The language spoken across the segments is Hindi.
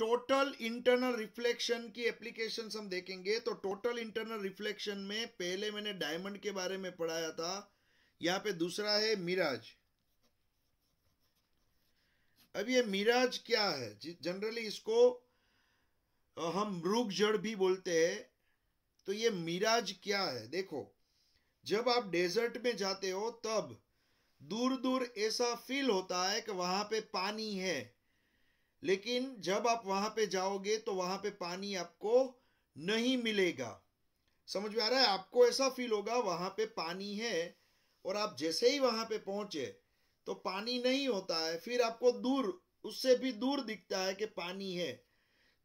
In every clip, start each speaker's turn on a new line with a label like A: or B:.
A: टोटल इंटरनल रिफ्लेक्शन की एप्लीकेशन हम देखेंगे तो टोटल इंटरनल रिफ्लेक्शन में पहले मैंने डायमंड के बारे में पढ़ाया था यहां पे दूसरा है मिराज अब ये मिराज क्या है जनरली इसको हम मृग जड़ भी बोलते हैं तो ये मिराज क्या है देखो जब आप डेजर्ट में जाते हो तब दूर दूर ऐसा फील होता है कि वहां पे पानी है लेकिन जब आप वहां पे जाओगे तो वहां पे पानी आपको नहीं मिलेगा समझ में आ रहा है आपको ऐसा फील होगा वहां पे पानी है और आप जैसे ही वहां पे पहुंचे तो पानी नहीं होता है फिर आपको दूर उससे भी दूर दिखता है कि पानी है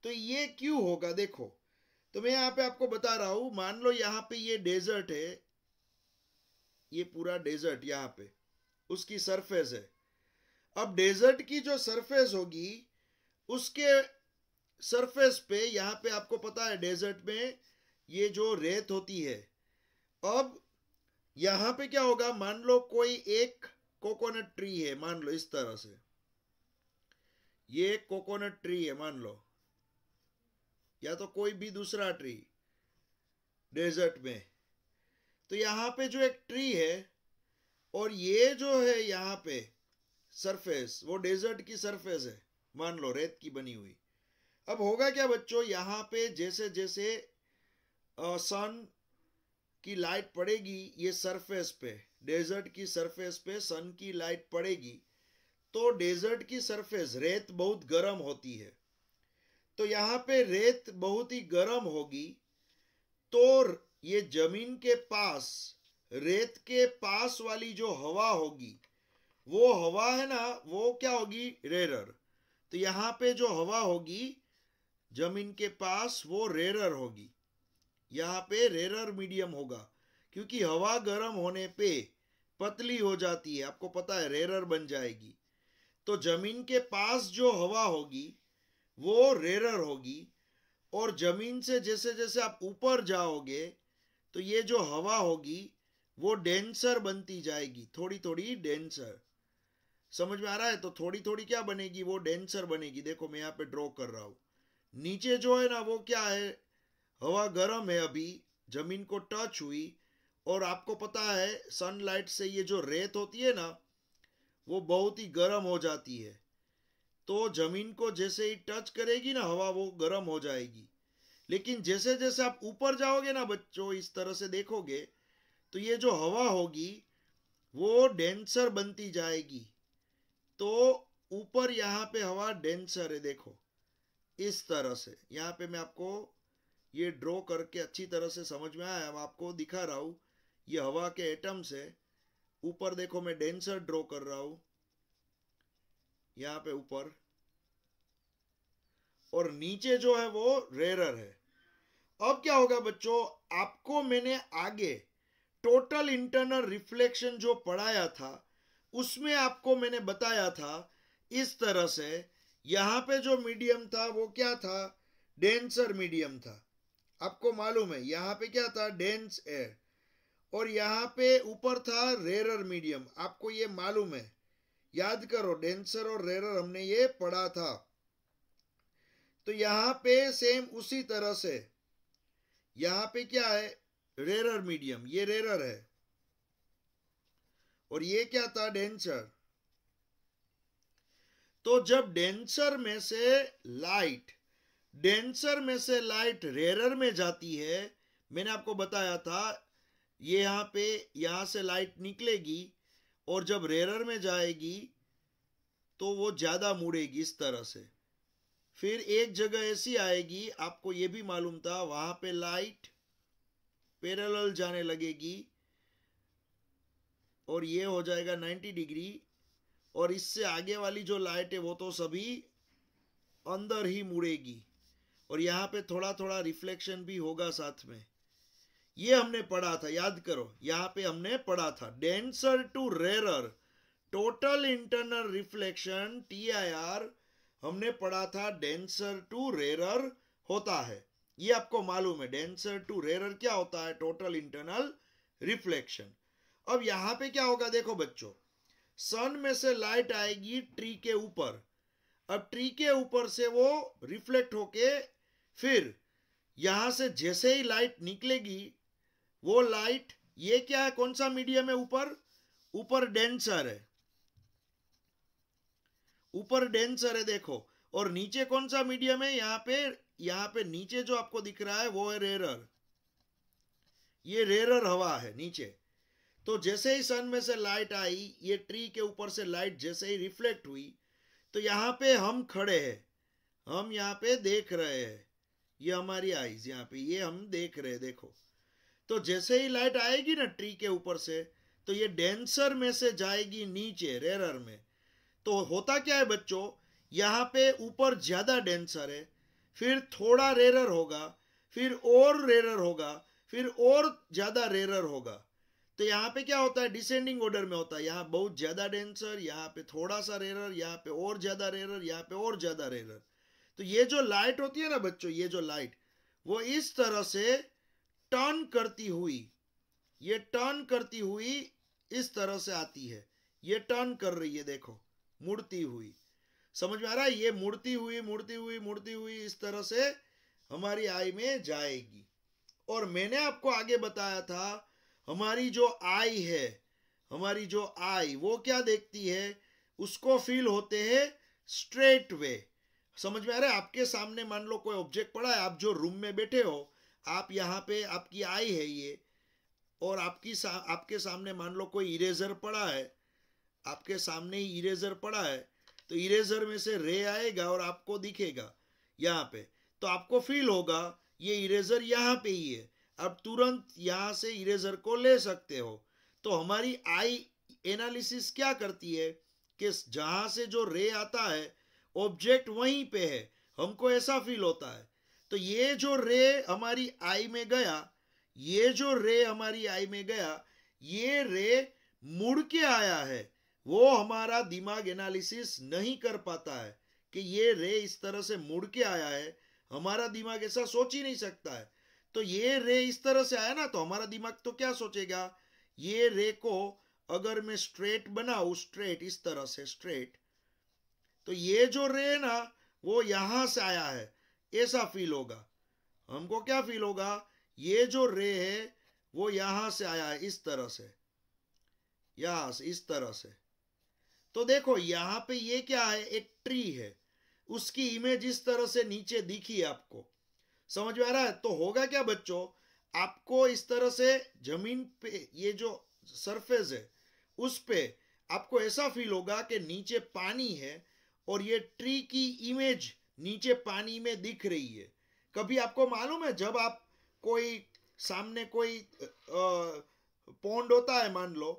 A: तो ये क्यों होगा देखो तो मैं यहाँ पे आपको बता रहा हूं मान लो यहाँ पे ये डेजर्ट है ये पूरा डेजर्ट यहाँ पे उसकी सरफेस है अब डेजर्ट की जो सरफेस होगी उसके सरफेस पे यहाँ पे आपको पता है डेजर्ट में ये जो रेत होती है अब यहाँ पे क्या होगा मान लो कोई एक कोकोनट ट्री है मान लो इस तरह से ये एक कोकोनट ट्री है मान लो या तो कोई भी दूसरा ट्री डेजर्ट में तो यहाँ पे जो एक ट्री है और ये जो है यहाँ पे सरफेस वो डेजर्ट की सरफेस है मान लो रेत की बनी हुई अब होगा क्या बच्चों यहाँ पे जैसे जैसे सन की लाइट पड़ेगी ये सरफेस पे डेजर्ट की सरफेस पे सन की लाइट पड़ेगी तो डेजर्ट की सरफेस रेत बहुत गर्म होती है तो यहाँ पे रेत बहुत ही गर्म होगी तो ये जमीन के पास रेत के पास वाली जो हवा होगी वो हवा है ना वो क्या होगी रेरर तो यहाँ पे जो हवा होगी जमीन के पास वो रेरर होगी यहाँ पे रेरर मीडियम होगा क्योंकि हवा गर्म होने पे पतली हो जाती है आपको पता है रेरर बन जाएगी तो जमीन के पास जो हवा होगी वो रेरर होगी और जमीन से जैसे जैसे आप ऊपर जाओगे तो ये जो हवा होगी वो डेंसर बनती जाएगी थोड़ी थोड़ी डेंसर समझ में आ रहा है तो थोड़ी थोड़ी क्या बनेगी वो डेंसर बनेगी देखो मैं यहाँ पे ड्रॉ कर रहा हूँ नीचे जो है ना वो क्या है हवा गर्म है अभी जमीन को टच हुई और आपको पता है सनलाइट से ये जो रेत होती है ना वो बहुत ही गर्म हो जाती है तो जमीन को जैसे ही टच करेगी ना हवा वो गर्म हो जाएगी लेकिन जैसे जैसे आप ऊपर जाओगे ना बच्चों इस तरह से देखोगे तो ये जो हवा होगी वो डेंसर बनती जाएगी तो ऊपर यहाँ पे हवा डेंसर है देखो इस तरह से यहां पे मैं आपको ये ड्रॉ करके अच्छी तरह से समझ में आया मैं आपको दिखा रहा हूं ये हवा के एटम्स है ऊपर देखो मैं डेंसर ड्रॉ कर रहा हूं यहाँ पे ऊपर और नीचे जो है वो रेरर है अब क्या होगा बच्चों आपको मैंने आगे टोटल इंटरनल रिफ्लेक्शन जो पढ़ाया था उसमें आपको मैंने बताया था इस तरह से यहां पे जो मीडियम था वो क्या था डेंसर मीडियम था आपको मालूम है यहां पे क्या था डेंस एयर और यहां पे ऊपर था रेरर मीडियम आपको ये मालूम है याद करो डेंसर और रेरर हमने ये पढ़ा था तो यहां पे सेम उसी तरह से यहां पे क्या है रेरर मीडियम ये रेरर है और ये क्या था डेंसर तो जब डेंसर में से लाइट डेंसर में से लाइट रेरर में जाती है मैंने आपको बताया था ये यहां पे यहां से लाइट निकलेगी और जब रेरर में जाएगी तो वो ज़्यादा मुड़ेगी इस तरह से फिर एक जगह ऐसी आएगी आपको ये भी मालूम था वहां पे लाइट पैरेलल जाने लगेगी और ये हो जाएगा नाइन्टी डिग्री और इससे आगे वाली जो लाइट है वो तो सभी अंदर ही मुड़ेगी और यहाँ पे थोड़ा थोड़ा रिफ्लेक्शन भी होगा साथ में ये हमने पढ़ा था याद करो यहाँ पे हमने पढ़ा था denser to rarer total internal reflection T I R हमने पढ़ा था डेंसर टू रेरर होता है ये आपको मालूम है डेंसर टू रेरर क्या होता है टोटल इंटरनल रिफ्लेक्शन अब यहां पे क्या होगा देखो बच्चों सन में से लाइट आएगी ट्री के ऊपर अब ट्री के ऊपर से वो रिफ्लेक्ट होके फिर यहां से जैसे ही लाइट निकलेगी वो लाइट ये क्या है कौन सा मीडियम है ऊपर ऊपर डेंसर है ऊपर डेंसर है देखो और नीचे कौन सा मीडियम है यहां पे यहां पे नीचे जो आपको दिख रहा है वो है रेरर ये रेरर हवा है नीचे तो जैसे ही सन में से लाइट आई ये ट्री के ऊपर से लाइट जैसे ही रिफ्लेक्ट हुई तो यहाँ पे हम खड़े हैं हम यहाँ पे देख रहे हैं ये हमारी आईज यहाँ पे ये हम देख रहे हैं देखो तो जैसे ही लाइट आएगी ना ट्री के ऊपर से तो ये डेंसर में से जाएगी नीचे रेरर में तो होता क्या है बच्चों यहाँ पे ऊपर ज़्यादा डेंसर है फिर थोड़ा रेरर होगा फिर और रेरर होगा फिर और ज़्यादा रेरर होगा तो यहाँ पे क्या होता है डिसेंडिंग ऑर्डर में होता है यहाँ बहुत ज़्यादा डेंसर यहाँ पे थोड़ा सा रेरर यहाँ पे और ज़्यादा रेरर यहाँ पे और ज़्यादा रेरर तो ये जो लाइट होती है ना बच्चों ये जो लाइट वो इस तरह से टर्न करती हुई ये टर्न करती हुई इस तरह से आती है ये टर्न कर रही है देखो मुड़ती हुई समझ में आ रहा है ये मुड़ती हुई मुड़ती हुई मुड़ती हुई इस तरह से हमारी आई में जाएगी और मैंने आपको आगे बताया था हमारी जो आई है हमारी जो आई वो क्या देखती है उसको फील होते हैं स्ट्रेट वे समझ में आ रहा है आपके सामने मान लो कोई ऑब्जेक्ट पड़ा है आप जो रूम में बैठे हो आप यहाँ पे आपकी आई है ये और आपकी सा, आपके सामने मान लो कोई इरेजर पड़ा है आपके सामने ही इरेजर पड़ा है तो इरेजर में से रे आएगा और आपको दिखेगा यहाँ पे तो आपको फील होगा ये इरेजर यहाँ पे ही है अब तुरंत यहाँ से इरेजर को ले सकते हो तो हमारी आई एनालिसिस क्या करती है कि जहां से जो रे आता है ऑब्जेक्ट वहीं पे है हमको ऐसा फील होता है तो ये जो रे हमारी आई में गया ये जो रे हमारी आई में गया ये रे मुड़ के आया है वो हमारा दिमाग एनालिसिस नहीं कर पाता है कि ये रे इस तरह से मुड़ के आया है हमारा दिमाग ऐसा सोच ही नहीं सकता है तो ये रे इस तरह से आया ना तो हमारा दिमाग तो क्या सोचेगा ये रे को अगर मैं स्ट्रेट बनाऊ स्ट्रेट इस तरह से स्ट्रेट तो ये जो रे ना वो यहां से आया है ऐसा फील होगा हमको क्या फील होगा ये जो रे है वो यहां से आया है इस तरह से यहां से इस तरह से तो देखो यहां पे ये क्या है एक ट्री है उसकी इमेज इस तरह से नीचे दिखी आपको समझ में आ रहा है तो होगा क्या बच्चों आपको इस तरह से जमीन पे ये जो सरफेस है उस पे आपको ऐसा फील होगा कि नीचे पानी है और ये ट्री की इमेज नीचे पानी में दिख रही है कभी आपको मालूम है जब आप कोई सामने कोई पौंड होता है मान लो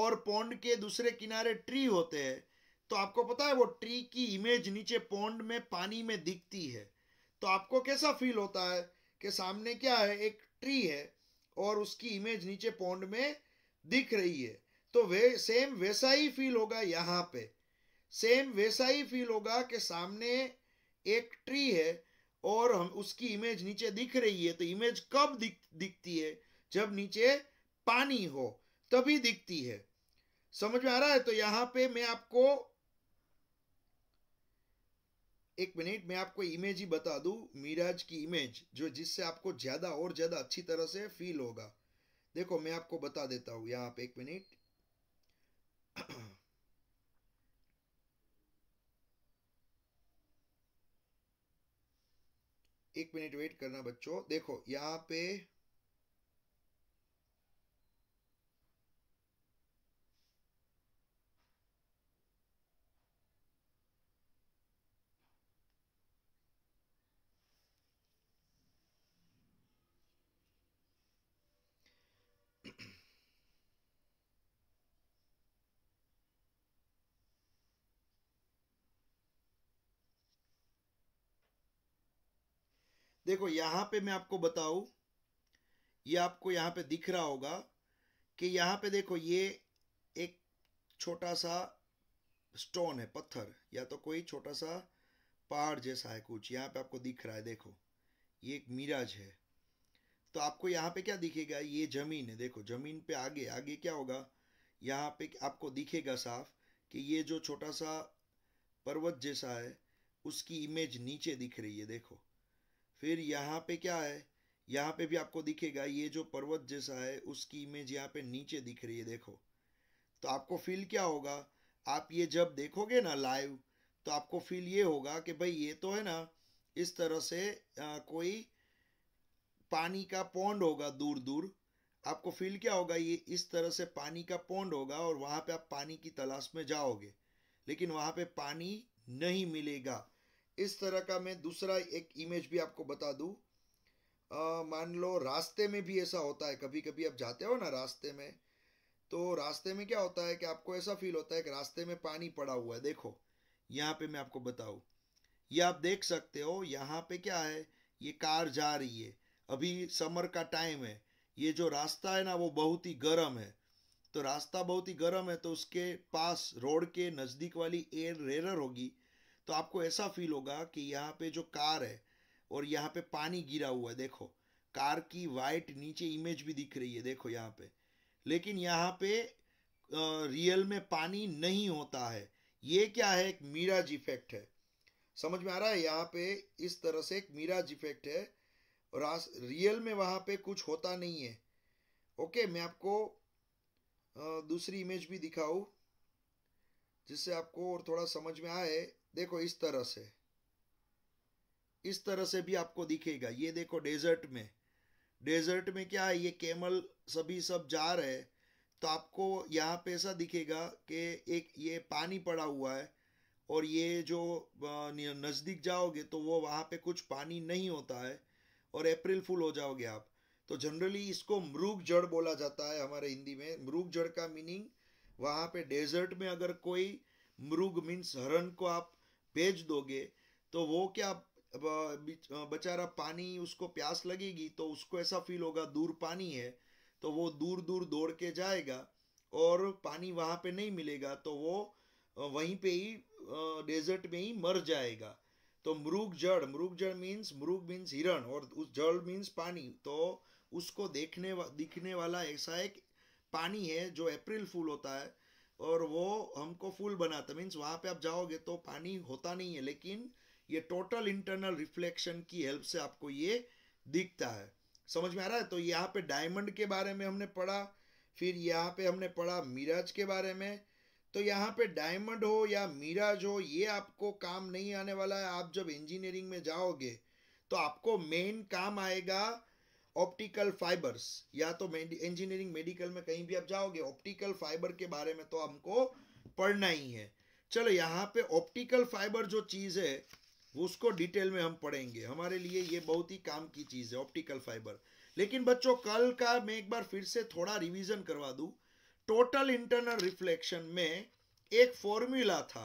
A: और पौंड के दूसरे किनारे ट्री होते हैं तो आपको पता है वो ट्री की इमेज नीचे पौंड में पानी में दिखती है तो आपको कैसा फील होता है कि सामने क्या है एक ट्री है और उसकी इमेज नीचे पौंड में दिख रही है तो वे सेम वैसा ही फील होगा यहाँ पे सेम वैसा ही फील होगा कि सामने एक ट्री है और हम उसकी इमेज नीचे दिख रही है तो इमेज कब दिख दिखती है जब नीचे पानी हो तभी दिखती है समझ में आ रहा है तो यहाँ पे मैं आपको एक मिनट मैं आपको इमेज ही बता दूं मिराज की इमेज जो जिससे आपको ज़्यादा और ज़्यादा अच्छी तरह से फील होगा देखो मैं आपको बता देता हूं यहाँ पे एक मिनट एक मिनट वेट करना बच्चों देखो यहाँ पे देखो यहाँ पे मैं आपको बताऊ ये आपको यहाँ पे दिख रहा होगा कि यहाँ पे देखो ये एक छोटा सा स्टोन है पत्थर या तो कोई छोटा सा पहाड़ जैसा है कुछ यहाँ पे आपको दिख रहा है देखो ये एक मिराज है तो आपको यहाँ पे क्या दिखेगा ये ज़मीन है देखो ज़मीन पे आगे आगे क्या होगा यहाँ पे आपको दिखेगा साफ कि ये जो छोटा सा पर्वत जैसा है उसकी इमेज नीचे दिख रही है देखो फिर यहाँ पे क्या है यहाँ पे भी आपको दिखेगा ये जो पर्वत जैसा है उसकी इमेज यहाँ पे नीचे दिख रही है देखो तो आपको फील क्या होगा आप ये जब देखोगे ना लाइव तो आपको फील ये होगा कि भाई ये तो है ना इस तरह से आ, कोई पानी का पौंड होगा दूर दूर आपको फील क्या होगा ये इस तरह से पानी का पौंड होगा और वहाँ पे आप पानी की तलाश में जाओगे लेकिन वहाँ पे पानी नहीं मिलेगा इस तरह का मैं दूसरा एक इमेज भी आपको बता दूँ मान लो रास्ते में भी ऐसा होता है कभी कभी आप जाते हो ना रास्ते में तो रास्ते में क्या होता है कि आपको ऐसा फील होता है कि रास्ते में पानी पड़ा हुआ है देखो यहाँ पे मैं आपको बताऊँ ये आप देख सकते हो यहाँ पे क्या है ये कार जा रही है अभी समर का टाइम है ये जो रास्ता है ना वो बहुत ही गर्म है तो रास्ता बहुत ही गर्म है तो उसके पास रोड के नज़दीक वाली एयर रेरर होगी तो आपको ऐसा फील होगा कि यहाँ पे जो कार है और यहाँ पे पानी गिरा हुआ है देखो कार की वाइट नीचे इमेज भी दिख रही है देखो यहाँ पे लेकिन यहाँ पे रियल में पानी नहीं होता है ये क्या है एक मीराज इफेक्ट है समझ में आ रहा है यहाँ पे इस तरह से एक मीराज इफेक्ट है और रियल में वहाँ पे कुछ होता नहीं है ओके मैं आपको दूसरी इमेज भी दिखाऊँ जिससे आपको और थोड़ा समझ में आए देखो इस तरह से इस तरह से भी आपको दिखेगा ये देखो डेजर्ट में डेजर्ट में क्या है ये कैमल सभी सब जा रहे तो आपको यहाँ पे ऐसा दिखेगा कि एक ये पानी पड़ा हुआ है और ये जो नज़दीक जाओगे तो वो वहाँ पे कुछ पानी नहीं होता है और अप्रैल फुल हो जाओगे आप तो जनरली इसको मृग जड़ बोला जाता है हमारे हिंदी में मृग जड़ का मीनिंग वहाँ पे डेजर्ट में अगर कोई मृग मीन्स हरण को आप भेज दोगे तो वो क्या बेचारा पानी उसको प्यास लगेगी तो उसको ऐसा फील होगा दूर पानी है तो वो दूर दूर दौड़ के जाएगा और पानी वहाँ पे नहीं मिलेगा तो वो वहीं पे ही डेजर्ट में ही मर जाएगा तो मृग जड़ मृग जड़ मीन्स मृग मीन्स हिरण और उस जड़ मीन्स पानी तो उसको देखने वा, दिखने वाला ऐसा एक पानी है जो अप्रैल फूल होता है और वो हमको फुल बनाता मीन्स वहां पे आप जाओगे तो पानी होता नहीं है लेकिन ये टोटल इंटरनल रिफ्लेक्शन की हेल्प से आपको ये दिखता है समझ में आ रहा है तो यहाँ पे डायमंड के बारे में हमने पढ़ा फिर यहाँ पे हमने पढ़ा मिराज के बारे में तो यहाँ पे डायमंड हो या मिराज हो ये आपको काम नहीं आने वाला है आप जब इंजीनियरिंग में जाओगे तो आपको मेन काम आएगा ऑप्टिकल फाइबर्स या तो इंजीनियरिंग मेडिकल में कहीं भी आप जाओगे ऑप्टिकल फाइबर के बारे में तो हमको पढ़ना ही है चलो यहाँ पे ऑप्टिकल फाइबर जो चीज़ है उसको डिटेल में हम पढ़ेंगे हमारे लिए ये बहुत ही काम की चीज़ है ऑप्टिकल फाइबर लेकिन बच्चों कल का मैं एक बार फिर से थोड़ा रिवीजन करवा दू टोटल इंटरनल रिफ्लेक्शन में एक फॉर्मूला था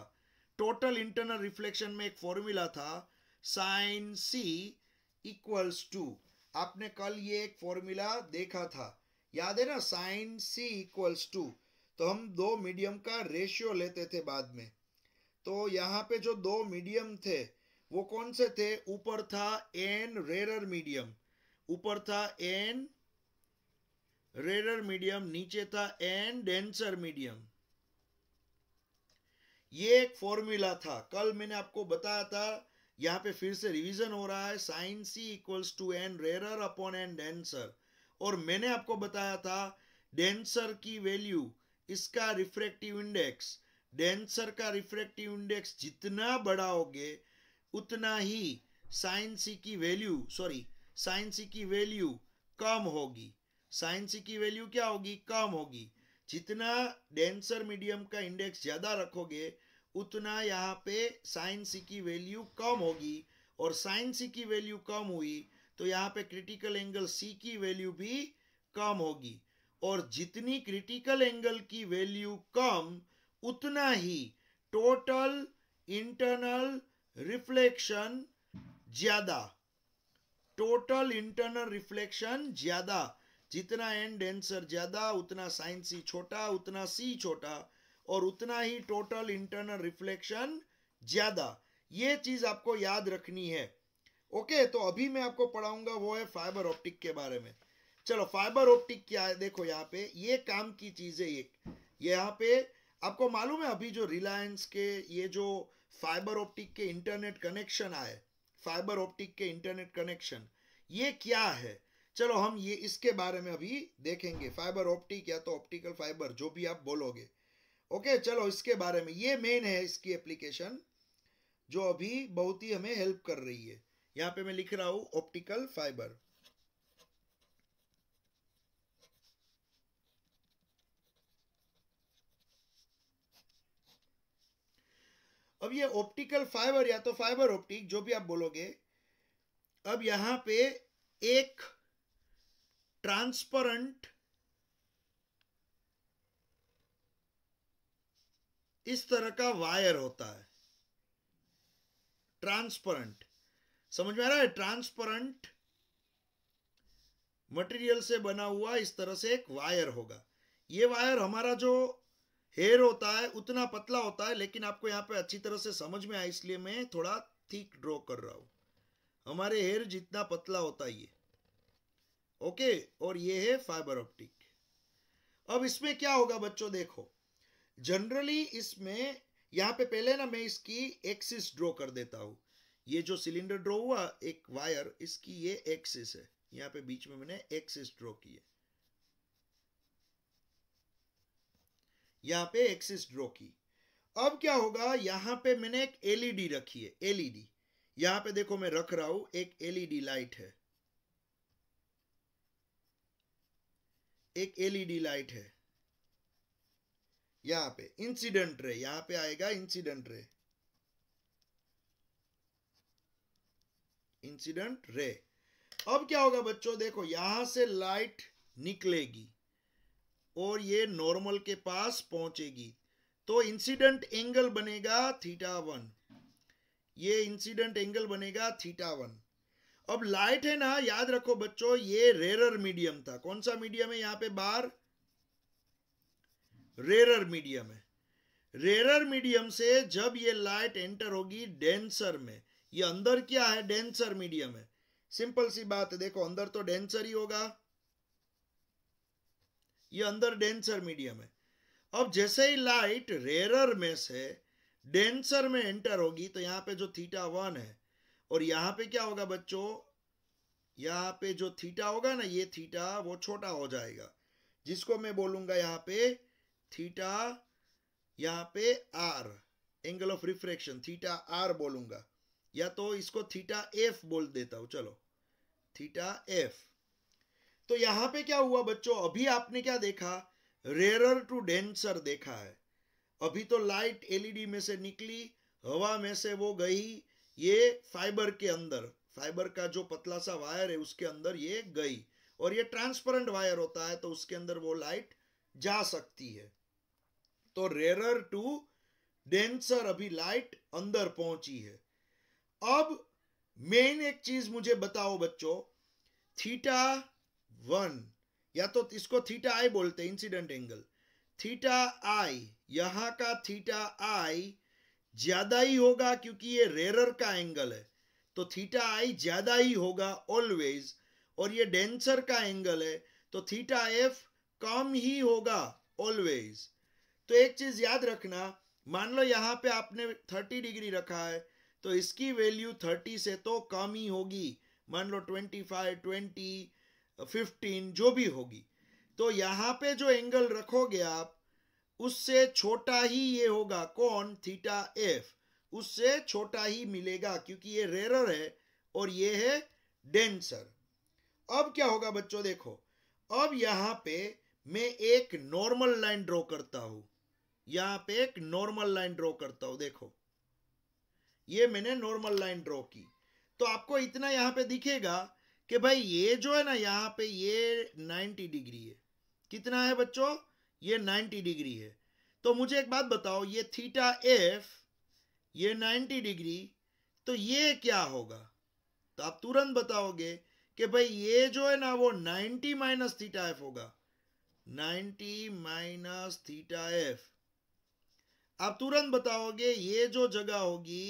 A: टोटल इंटरनल रिफ्लेक्शन में एक फॉर्मूला था साइन सी इक्वल्स टू आपने कल ये एक फॉर्मूला देखा था याद है ना साइन सी इक्वल्स टू तो हम दो मीडियम का रेशियो लेते थे बाद में तो यहाँ पे जो दो मीडियम थे वो कौन से थे ऊपर था एन रेरर मीडियम ऊपर था एन रेरर मीडियम नीचे था एन डेंसर मीडियम ये एक फॉर्मूला था कल मैंने आपको बताया था यहाँ पे फिर से रिवीजन हो रहा है sine C equals to N rarer upon N denser और मैंने आपको बताया था डेंसर की वैल्यू इसका रिफ्रेक्टिव इंडेक्स डेंसर का रिफ्रेक्टिव इंडेक्स जितना बड़ा होगे उतना ही साइन सी की वैल्यू सॉरी साइन सी की वैल्यू कम होगी साइन सी की वैल्यू क्या होगी कम होगी जितना डेंसर मीडियम का इंडेक्स ज़्यादा रखोगे उतना यहाँ पे साइन सी की वैल्यू कम होगी और साइन सी की वैल्यू कम हुई तो यहाँ पे क्रिटिकल एंगल सी की वैल्यू भी कम होगी और जितनी क्रिटिकल एंगल की वैल्यू कम उतना ही टोटल इंटरनल रिफ्लेक्शन ज्यादा टोटल इंटरनल रिफ्लेक्शन ज्यादा जितना एंड डेंसर ज्यादा उतना साइन सी छोटा उतना सी छोटा और उतना ही टोटल इंटरनल रिफ्लेक्शन ज्यादा ये चीज आपको याद रखनी है ओके तो अभी मैं आपको पढ़ाऊंगा वो है फाइबर ऑप्टिक के बारे में चलो फाइबर ऑप्टिक क्या है देखो यहाँ पे ये काम की चीज है एक यहाँ पे आपको मालूम है अभी जो रिलायंस के ये जो फाइबर ऑप्टिक के इंटरनेट कनेक्शन आए फाइबर ऑप्टिक के इंटरनेट कनेक्शन ये क्या है चलो हम ये इसके बारे में अभी देखेंगे फाइबर ऑप्टिक या तो ऑप्टिकल फाइबर जो भी आप बोलोगे ओके चलो इसके बारे में ये मेन है इसकी एप्लीकेशन जो अभी बहुत ही हमें हेल्प कर रही है यहां पे मैं लिख रहा हूं ऑप्टिकल फाइबर अब ये ऑप्टिकल फाइबर या तो फाइबर ऑप्टिक जो भी आप बोलोगे अब यहां पे एक ट्रांसपरेंट इस तरह का वायर होता है ट्रांसपरेंट समझ में आ रहा है ट्रांसपरेंट मटेरियल से बना हुआ इस तरह से एक वायर होगा ये वायर हमारा जो हेयर होता है उतना पतला होता है लेकिन आपको यहाँ पे अच्छी तरह से समझ में आए इसलिए मैं थोड़ा थीक ड्रॉ कर रहा हूं हमारे हेयर जितना पतला होता है ये ओके और ये है फाइबर ऑप्टिक अब इसमें क्या होगा बच्चों देखो जनरली इसमें यहाँ पे पहले ना मैं इसकी एक्सिस ड्रॉ कर देता हूँ ये जो सिलेंडर ड्रॉ हुआ एक वायर इसकी ये एक्सिस है यहाँ पे बीच में मैंने एक्सिस ड्रॉ की है यहाँ पे एक्सिस ड्रॉ की अब क्या होगा यहाँ पे मैंने एक एलईडी e रखी है एलईडी e यहाँ पे देखो मैं रख रहा हूं एक एलईडी लाइट e है एक एलईडी लाइट है यहाँ पे इंसिडेंट रे यहाँ पे आएगा इंसिडेंट रे इंसिडेंट रे अब क्या होगा बच्चों देखो यहां से लाइट निकलेगी और ये नॉर्मल के पास पहुंचेगी तो इंसिडेंट एंगल बनेगा थीटा वन ये इंसिडेंट एंगल बनेगा थीटा वन अब लाइट है ना याद रखो बच्चों ये रेरर मीडियम था कौन सा मीडियम है यहाँ पे बार रेरर मीडियम है रेरर मीडियम से जब ये लाइट एंटर होगी डेंसर में ये अंदर क्या है डेंसर मीडियम है सिंपल सी बात है देखो अंदर तो डेंसर ही होगा ये अंदर डेंसर मीडियम है अब जैसे ही लाइट रेरर में से डेंसर में एंटर होगी तो यहां पे जो थीटा वन है और यहां पे क्या होगा बच्चों यहां पे जो थीटा होगा ना ये थीटा वो छोटा हो जाएगा जिसको मैं बोलूंगा यहां पे थीटा यहाँ पे R angle of refraction theta R बोलूंगा या तो इसको थीटा एफ बोल देता हूं चलो थीटा एफ तो यहां पे क्या हुआ बच्चों अभी आपने क्या देखा रेरर टू डेंसर देखा है अभी तो लाइट एलईडी में से निकली हवा में से वो गई ये फाइबर के अंदर फाइबर का जो पतला सा वायर है उसके अंदर ये गई और ये ट्रांसपेरेंट वायर होता है तो उसके अंदर वो लाइट जा सकती है तो रेरर टू डेंसर अभी लाइट अंदर पहुंची है अब मेन एक चीज मुझे बताओ बच्चों थीटा वन या तो इसको थीटा आई बोलते हैं इंसिडेंट एंगल थीटा आई यहां का थीटा आई ज्यादा ही होगा क्योंकि ये रेरर का एंगल है तो थीटा आई ज्यादा ही होगा ऑलवेज और ये डेंसर का एंगल है तो थीटा एफ कम ही होगा ऑलवेज तो एक चीज याद रखना मान लो यहाँ पे आपने 30 डिग्री रखा है तो इसकी वैल्यू 30 से तो कम ही होगी मान लो 25, 20, 15 जो भी होगी तो यहाँ पे जो एंगल रखोगे आप उससे छोटा ही ये होगा कौन थीटा एफ उससे छोटा ही मिलेगा क्योंकि ये रेरर है और ये है डेंसर अब क्या होगा बच्चों देखो अब यहाँ पे मैं एक नॉर्मल लाइन ड्रॉ करता हूं यहां पे एक नॉर्मल लाइन ड्रॉ करता हूं देखो ये मैंने नॉर्मल लाइन ड्रॉ की तो आपको इतना यहां पे दिखेगा कि भाई ये जो है ना यहां पे ये 90 डिग्री है कितना है बच्चों ये 90 डिग्री है तो मुझे एक बात बताओ ये थीटा एफ ये 90 डिग्री तो ये क्या होगा तो आप तुरंत बताओगे कि भाई ये जो है ना वो 90 माइनस थीटा एफ होगा 90 माइनस थीटा एफ आप तुरंत बताओगे ये जो जगह होगी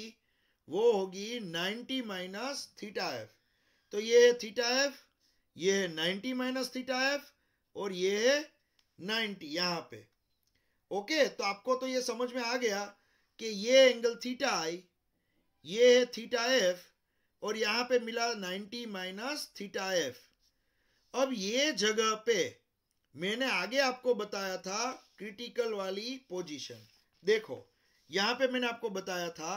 A: वो होगी 90 माइनस थीटा एफ तो ये है थीटा एफ ये है 90 माइनस थीटा एफ और ये है 90 यहाँ पे ओके तो आपको तो ये समझ में आ गया कि ये एंगल थीटा आई ये है थीटा एफ और यहाँ पे मिला 90 माइनस थीटा एफ अब ये जगह पे मैंने आगे आपको बताया था क्रिटिकल वाली पोजीशन देखो यहां पे मैंने आपको बताया था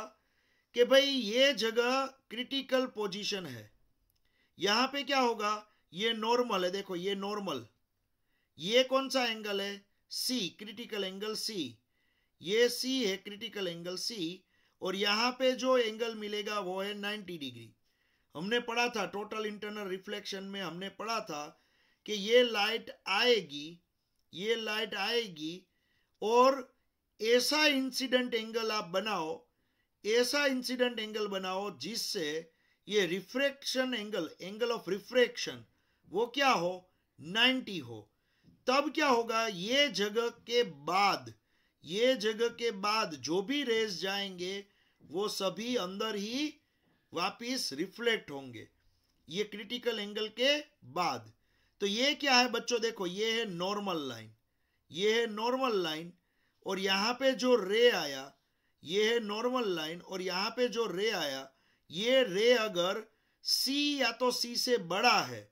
A: कि भाई ये जगह क्रिटिकल पोजीशन है यहां पे क्या होगा ये नॉर्मल है देखो ये नॉर्मल ये कौन सा एंगल है सी क्रिटिकल एंगल सी ये सी है क्रिटिकल एंगल सी और यहां पे जो एंगल मिलेगा वो है 90 डिग्री हमने पढ़ा था टोटल इंटरनल रिफ्लेक्शन में हमने पढ़ा था कि ये लाइट आएगी ये लाइट आएगी और ऐसा इंसिडेंट एंगल आप बनाओ ऐसा इंसिडेंट एंगल बनाओ जिससे ये refraction angle angle of refraction वो क्या हो 90 हो तब क्या होगा ये जगह के बाद ये जगह के बाद जो भी रेस जाएंगे वो सभी अंदर ही वापिस रिफ्लेक्ट होंगे ये क्रिटिकल एंगल के बाद तो ये क्या है बच्चों देखो ये है नॉर्मल लाइन ये है नॉर्मल लाइन और यहां पे जो रे आया ये है नॉर्मल लाइन और यहाँ पे जो रे आया ये रे अगर सी या तो सी से बड़ा है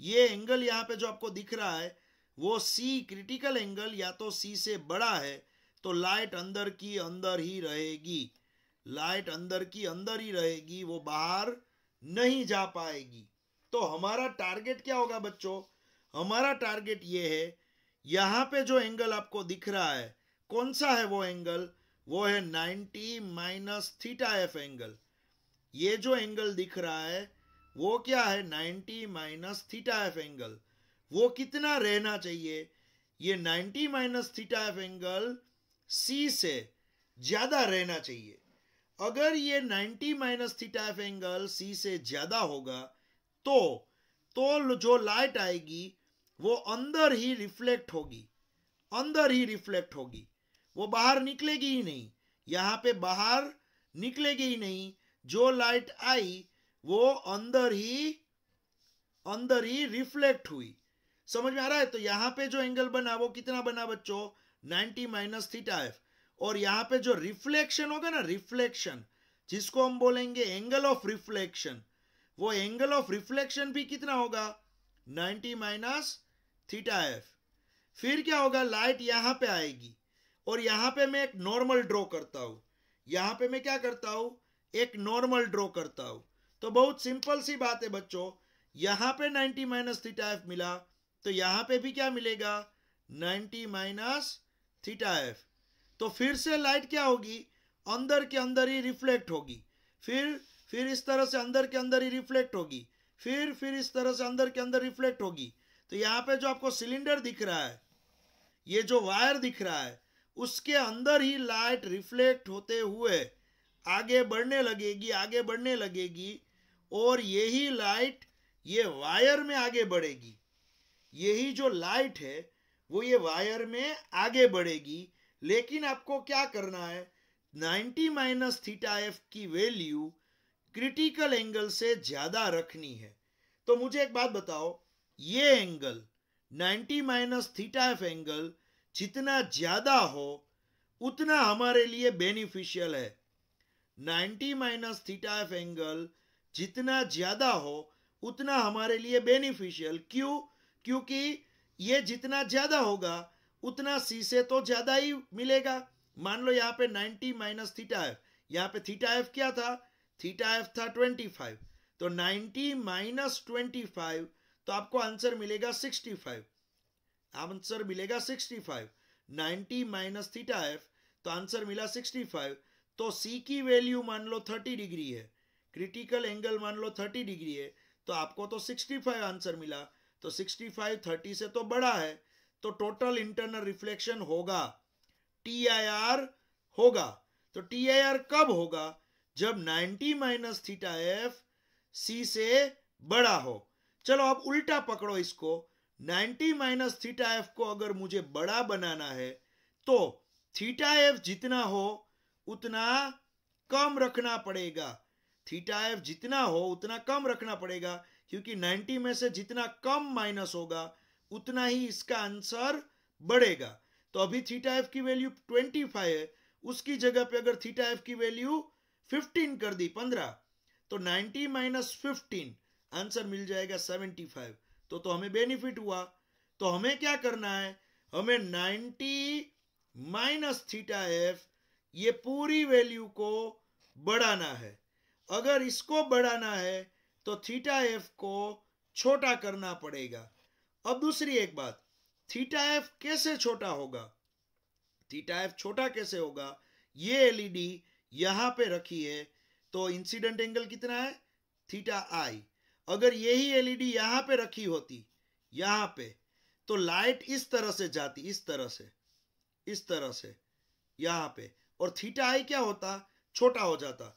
A: ये एंगल यहाँ पे जो आपको दिख रहा है वो सी क्रिटिकल एंगल या तो सी से बड़ा है तो लाइट अंदर की अंदर ही रहेगी लाइट अंदर की अंदर ही रहेगी वो बाहर नहीं जा पाएगी तो हमारा टारगेट क्या होगा बच्चों हमारा टारगेट ये है यहाँ पे जो एंगल आपको दिख रहा है कौन सा है वो एंगल वो है 90 माइनस थीटा एफ एंगल ये जो एंगल दिख रहा है वो क्या है 90 माइनस थीटा एफ एंगल वो कितना रहना चाहिए ये 90 minus theta F angle C से ज़्यादा रहना चाहिए अगर ये 90 minus theta F angle C से ज़्यादा होगा तो तो जो लाइट आएगी वो अंदर ही रिफ्लेक्ट होगी अंदर ही रिफ्लेक्ट होगी वो बाहर निकलेगी ही नहीं यहाँ पे बाहर निकलेगी ही नहीं जो लाइट आई वो अंदर ही अंदर ही रिफ्लेक्ट हुई समझ में आ रहा है तो यहाँ पे जो एंगल बना वो कितना बना बच्चों 90 माइनस थीटा एफ और यहाँ पे जो रिफ्लेक्शन होगा ना रिफ्लेक्शन जिसको हम बोलेंगे एंगल ऑफ रिफ्लेक्शन वो एंगल ऑफ रिफ्लेक्शन भी कितना होगा 90 माइनस थीटा एफ फिर क्या होगा लाइट यहाँ पे आएगी और यहाँ पे मैं एक नॉर्मल ड्रॉ करता हूं यहाँ पे मैं क्या करता हूं एक नॉर्मल ड्रॉ करता हूँ तो बहुत सिंपल सी बात है बच्चों यहां पे 90 माइनस थीटा एफ मिला तो यहाँ पे भी क्या मिलेगा 90 माइनस थीटा एफ तो फिर से लाइट क्या होगी अंदर के अंदर ही रिफ्लेक्ट होगी फिर फिर इस तरह से अंदर के अंदर ही रिफ्लेक्ट होगी फिर फिर इस तरह से अंदर के अंदर रिफ्लेक्ट होगी तो यहाँ पे जो आपको सिलेंडर दिख रहा है ये जो वायर दिख रहा है उसके अंदर ही लाइट रिफ्लेक्ट होते हुए आगे बढ़ने लगेगी आगे बढ़ने लगेगी और यही लाइट ये वायर में आगे बढ़ेगी यही जो लाइट है वो ये वायर में आगे बढ़ेगी लेकिन आपको क्या करना है 90 माइनस थीटा एफ की वैल्यू क्रिटिकल एंगल से ज़्यादा रखनी है तो मुझे एक बात बताओ ये angle 90 minus theta F angle जितना ज़्यादा हो उतना हमारे लिए बेनिफिशियल है 90 माइनस थीटा एफ एंगल जितना ज़्यादा हो उतना हमारे लिए बेनिफिशियल क्यों क्योंकि ये जितना ज़्यादा होगा उतना सी से तो ज़्यादा ही मिलेगा मान लो यहाँ पे 90 माइनस थीटा एफ यहाँ पे थीटा एफ क्या था थीटा एफ था 25 तो 90 माइनस ट्वेंटी तो आपको आंसर मिलेगा 65 आंसर मिलेगा 65 90 माइनस थीटा एफ तो आंसर मिला 65 तो सी की वैल्यू मान लो 30 डिग्री है क्रिटिकल एंगल मान लो 30 डिग्री है तो आपको तो 65 आंसर मिला तो 65 30 से तो बड़ा है तो टोटल इंटरनल रिफ्लेक्शन होगा टी होगा तो टी कब होगा जब 90 माइनस थीटा एफ सी से बड़ा हो चलो आप उल्टा पकड़ो इसको 90 माइनस थीटा एफ को अगर मुझे बड़ा बनाना है तो थीटा एफ जितना हो उतना कम रखना पड़ेगा थीटा एफ जितना हो उतना कम रखना पड़ेगा क्योंकि 90 में से जितना कम माइनस होगा उतना ही इसका आंसर बढ़ेगा तो अभी थीटा एफ की वैल्यू 25 है उसकी जगह पे अगर थीटा एफ की वैल्यू 15 कर दी 15 तो 90 माइनस फिफ्टीन आंसर मिल जाएगा 75 तो तो हमें बेनिफिट हुआ तो हमें क्या करना है हमें 90 माइनस थीटा एफ ये पूरी वैल्यू को बढ़ाना है अगर इसको बढ़ाना है तो थीटा एफ को छोटा करना पड़ेगा अब दूसरी एक बात थीटा एफ कैसे छोटा होगा थीटा एफ छोटा कैसे होगा ये एलईडी e यहां पे रखी है तो इंसिडेंट एंगल कितना है थीटा आई अगर यही एलईडी यहां पे रखी होती यहां पे तो लाइट इस तरह से जाती इस तरह से इस तरह से यहां पे और थीटा आई क्या होता छोटा हो जाता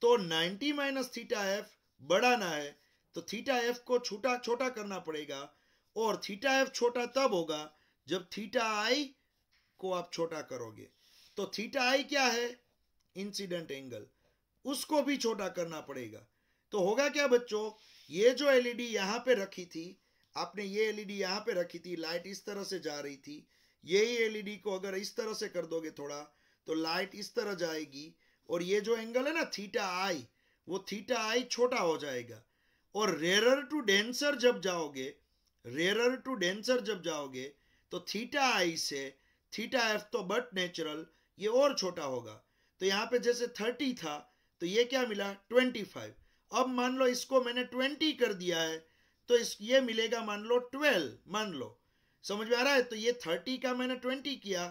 A: तो 90 माइनस थीटा एफ बढ़ाना है तो थीटा एफ को छोटा छोटा करना पड़ेगा और थीटा एफ छोटा तब होगा जब थीटा आई को आप छोटा करोगे तो थीटा आई क्या है इंसिडेंट एंगल उसको भी छोटा करना पड़ेगा तो होगा क्या बच्चों ये जो एलईडी e यहाँ पे रखी थी आपने ये एलईडी e यहाँ पे रखी थी लाइट इस तरह से जा रही थी यही एलईडी e को अगर इस तरह से कर दोगे थोड़ा तो लाइट इस तरह जाएगी और ये जो एंगल है ना थीटा आई वो थीटा आई छोटा हो जाएगा और रेरर टू डेंसर जब जाओगे रेरर टू डेंसर जब जाओगे तो थीटा आई से थीटा एफ तो बट नेचुरल ये और छोटा होगा तो यहाँ पे जैसे थर्टी था तो ये क्या मिला ट्वेंटी फाइव अब मान लो इसको मैंने ट्वेंटी कर दिया है तो इस ये मिलेगा मान लो ट्वेल्व मान लो समझ में आ रहा है तो ये थर्टी का मैंने ट्वेंटी किया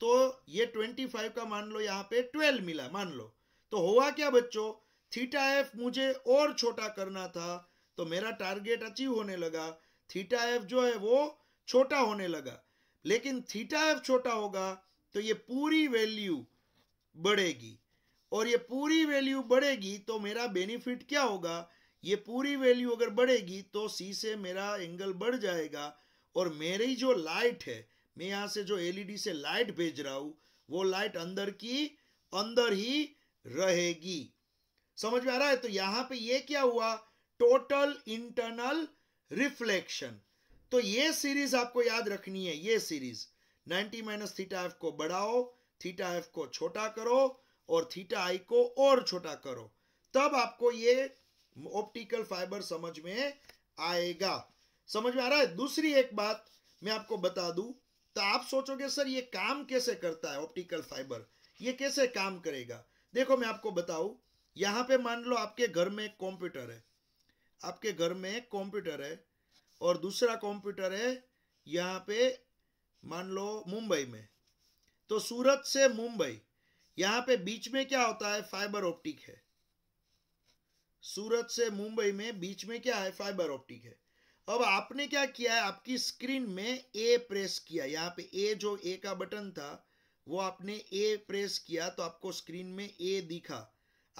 A: तो ये ट्वेंटी फाइव का मान लो यहाँ पे ट्वेल्व मिला मान लो तो हुआ क्या बच्चों थीटा एफ मुझे और छोटा करना था तो मेरा टारगेट अचीव होने लगा थीटा एफ जो है वो छोटा होने लगा लेकिन थीटा एफ छोटा होगा तो ये पूरी वैल्यू बढ़ेगी और ये पूरी वैल्यू बढ़ेगी तो मेरा बेनिफिट क्या होगा ये पूरी वैल्यू अगर बढ़ेगी तो सी से मेरा एंगल बढ़ जाएगा और मेरी जो लाइट है मैं यहाँ से जो एलईडी से लाइट भेज रहा हूं वो लाइट अंदर की अंदर ही रहेगी समझ में आ रहा है तो यहाँ पे ये क्या हुआ टोटल इंटरनल रिफ्लेक्शन तो ये सीरीज आपको याद रखनी है ये सीरीज 90 माइनस थीटा एफ को बढ़ाओ थीटा एफ को छोटा करो और थीटा आई को और छोटा करो तब आपको ये ऑप्टिकल फाइबर समझ में आएगा समझ में आ रहा है दूसरी एक बात मैं आपको बता दूं तो आप सोचोगे सर ये काम कैसे करता है ऑप्टिकल फाइबर ये कैसे काम करेगा देखो मैं आपको बताऊं यहां पे मान लो आपके घर में एक कंप्यूटर है आपके घर में एक कंप्यूटर है और दूसरा कंप्यूटर है यहां पे मान लो मुंबई में तो सूरत से मुंबई यहां पे बीच में क्या होता है फाइबर ऑप्टिक है सूरत से मुंबई में बीच में क्या है फाइबर ऑप्टिक है अब आपने क्या किया है आपकी स्क्रीन में ए प्रेस किया यहाँ पे ए जो ए का बटन था वो आपने ए प्रेस किया तो आपको स्क्रीन में ए दिखा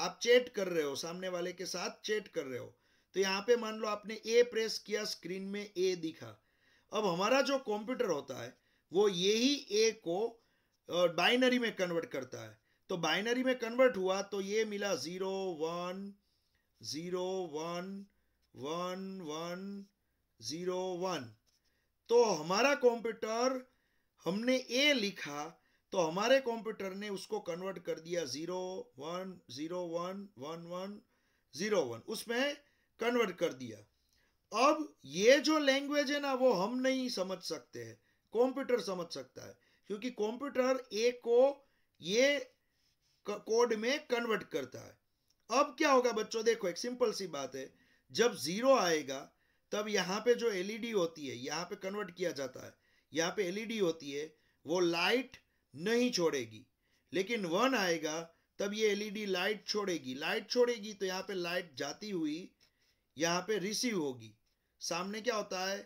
A: आप चैट कर रहे हो सामने वाले के साथ चैट कर रहे हो तो यहाँ पे मान लो आपने ए प्रेस किया स्क्रीन में ए दिखा अब हमारा जो कंप्यूटर होता है वो यही ए को बाइनरी में कन्वर्ट करता है तो बाइनरी में कन्वर्ट हुआ तो ये मिला zero one zero one one one zero one तो हमारा कंप्यूटर हमने ए लिखा तो हमारे कंप्यूटर ने उसको कन्वर्ट कर दिया zero one zero one one one zero one उसमें कन्वर्ट कर दिया अब ये जो लैंग्वेज है ना वो हम नहीं समझ सकते हैं कंप्यूटर समझ सकता है क्योंकि कंप्यूटर ए को ये कोड में कन्वर्ट करता है अब क्या होगा बच्चों देखो एक सिंपल सी बात है जब जीरो आएगा तब यहाँ पे जो एलईडी e होती है यहाँ पे कन्वर्ट किया जाता है यहाँ पे एलईडी e होती है वो लाइट नहीं छोड़ेगी लेकिन वन आएगा तब ये एलईडी लाइट e छोड़ेगी लाइट छोड़ेगी तो यहाँ पे लाइट जाती हुई यहाँ पे रिसीव होगी सामने क्या होता है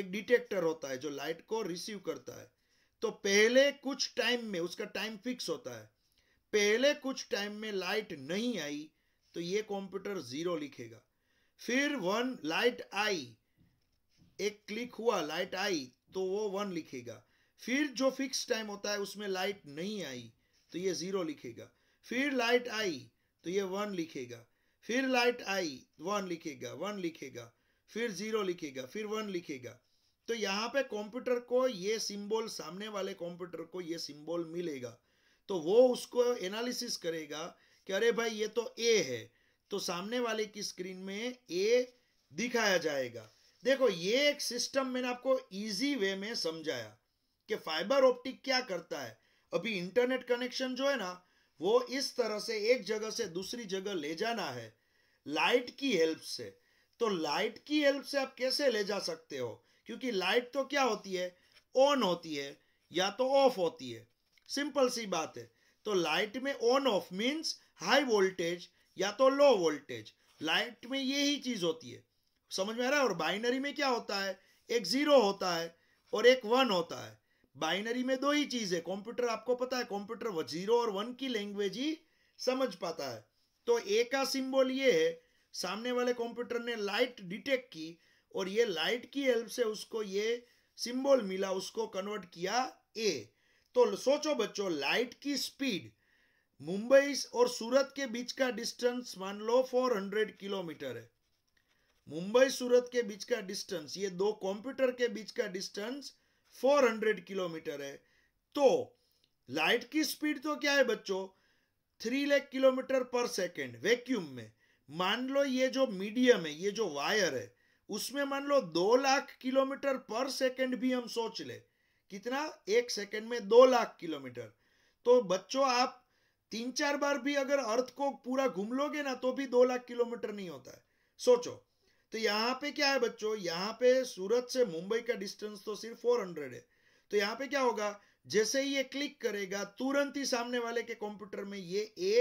A: एक डिटेक्टर होता है जो लाइट को रिसीव करता है तो पहले कुछ टाइम में उसका टाइम फिक्स होता है पहले कुछ टाइम में लाइट नहीं आई तो ये कंप्यूटर ज़ीरो लिखेगा फिर वन लाइट आई एक क्लिक हुआ लाइट आई तो वो वन लिखेगा फिर जो फिक्स टाइम होता है उसमें लाइट नहीं आई तो ये ज़ीरो लिखेगा फिर लाइट आई तो ये वन लिखेगा फिर लाइट आई वन लिखेगा वन लिखेगा फिर ज़ीरो लिखेगा फिर वन लिखेगा तो यहाँ पे कंप्यूटर को ये सिंबल सामने वाले कंप्यूटर को ये सिंबल मिलेगा तो वो उसको एनालिसिस करेगा कि अरे भाई ये तो ए है तो सामने वाले की स्क्रीन में ए दिखाया जाएगा देखो ये एक सिस्टम मैंने आपको इजी वे में समझाया कि फाइबर ऑप्टिक क्या करता है अभी इंटरनेट कनेक्शन जो है ना वो इस तरह से एक जगह से दूसरी जगह ले जाना है लाइट की हेल्प से तो लाइट की हेल्प से आप कैसे ले जा सकते हो क्योंकि लाइट तो क्या होती है ऑन होती है या तो ऑफ होती है सिंपल सी बात है तो लाइट में on off means high voltage या तो लो वोल्टेज लाइट में ये ही चीज होती है समझ में आ रहा है और बाइनरी में क्या होता है एक जीरो होता है और एक वन होता है बाइनरी में दो ही चीज है कंप्यूटर आपको पता है कंप्यूटर जीरो और वन की लैंग्वेज ही समझ पाता है तो ए का सिंबल ये है सामने वाले कंप्यूटर ने लाइट डिटेक्ट की और ये लाइट की हेल्प से उसको ये सिंबल मिला उसको कन्वर्ट किया ए तो सोचो बच्चों लाइट की स्पीड मुंबई और सूरत के बीच का डिस्टेंस मान लो 400 किलोमीटर है मुंबई सूरत के बीच का डिस्टेंस ये दो कंप्यूटर के बीच का डिस्टेंस 400 किलोमीटर है तो लाइट की स्पीड तो क्या है बच्चों थ्री लेख किलोमीटर पर सेकेंड वैक्यूम में मान लो ये जो मीडियम है ये जो वायर है उसमें मान लो दो लाख किलोमीटर पर सेकेंड भी हम सोच ले कितना एक सेकंड में दो लाख किलोमीटर तो बच्चों आप तीन चार बार भी अगर अर्थ को पूरा घूम लोगे ना तो भी दो लाख किलोमीटर नहीं होता है सोचो तो यहाँ पे क्या है बच्चों यहाँ पे सूरत से मुंबई का डिस्टेंस तो सिर्फ फोर है तो यहाँ पे क्या होगा जैसे ही ये क्लिक करेगा तुरंत ही सामने वाले के कंप्यूटर में ये ए